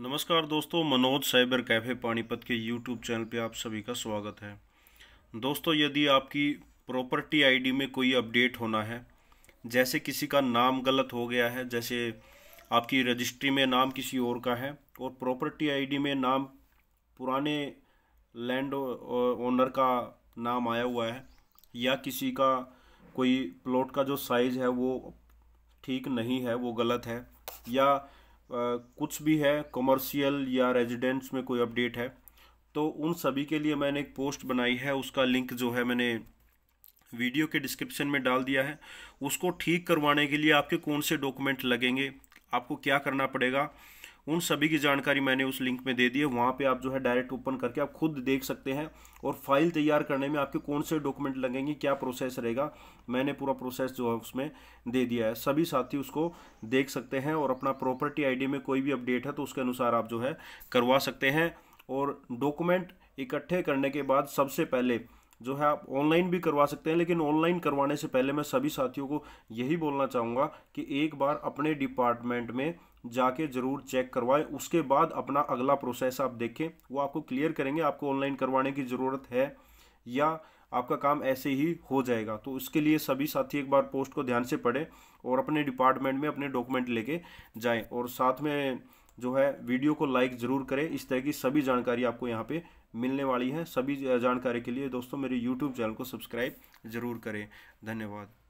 नमस्कार दोस्तों Manoj cyber cafe Panipat के यूट्यूब चैनल पे आप सभी का स्वागत है दोस्तों यदि आपकी प्रॉपर्टी आईडी में कोई अपडेट होना है जैसे किसी का नाम गलत हो गया है जैसे आपकी रजिस्ट्री में नाम किसी और का है और प्रॉपर्टी आईडी में नाम पुराने लैंड ओनर का नाम आया हुआ है या किसी का कोई प्लॉट का जो साइज़ है वो ठीक नहीं है वो गलत है या कुछ भी है कमर्शियल या रेजिडेंट्स में कोई अपडेट है तो उन सभी के लिए मैंने एक पोस्ट बनाई है उसका लिंक जो है मैंने वीडियो के डिस्क्रिप्शन में डाल दिया है उसको ठीक करवाने के लिए आपके कौन से डॉक्यूमेंट लगेंगे आपको क्या करना पड़ेगा उन सभी की जानकारी मैंने उस लिंक में दे दी है वहाँ पे आप जो है डायरेक्ट ओपन करके आप खुद देख सकते हैं और फाइल तैयार करने में आपके कौन से डॉक्यूमेंट लगेंगे क्या प्रोसेस रहेगा मैंने पूरा प्रोसेस जो है उसमें दे दिया है सभी साथी उसको देख सकते हैं और अपना प्रॉपर्टी आई में कोई भी अपडेट है तो उसके अनुसार आप जो है करवा सकते हैं और डॉक्यूमेंट इकट्ठे करने के बाद सबसे पहले जो है आप ऑनलाइन भी करवा सकते हैं लेकिन ऑनलाइन करवाने से पहले मैं सभी साथियों को यही बोलना चाहूँगा कि एक बार अपने डिपार्टमेंट में जाके ज़रूर चेक करवाएं उसके बाद अपना अगला प्रोसेस आप देखें वो आपको क्लियर करेंगे आपको ऑनलाइन करवाने की ज़रूरत है या आपका काम ऐसे ही हो जाएगा तो उसके लिए सभी साथी एक बार पोस्ट को ध्यान से पढ़ें और अपने डिपार्टमेंट में अपने डॉक्यूमेंट लेके जाएं और साथ में जो है वीडियो को लाइक ज़रूर करें इस तरह की सभी जानकारी आपको यहाँ पे मिलने वाली है सभी जानकारी के लिए दोस्तों मेरे यूट्यूब चैनल को सब्सक्राइब ज़रूर करें धन्यवाद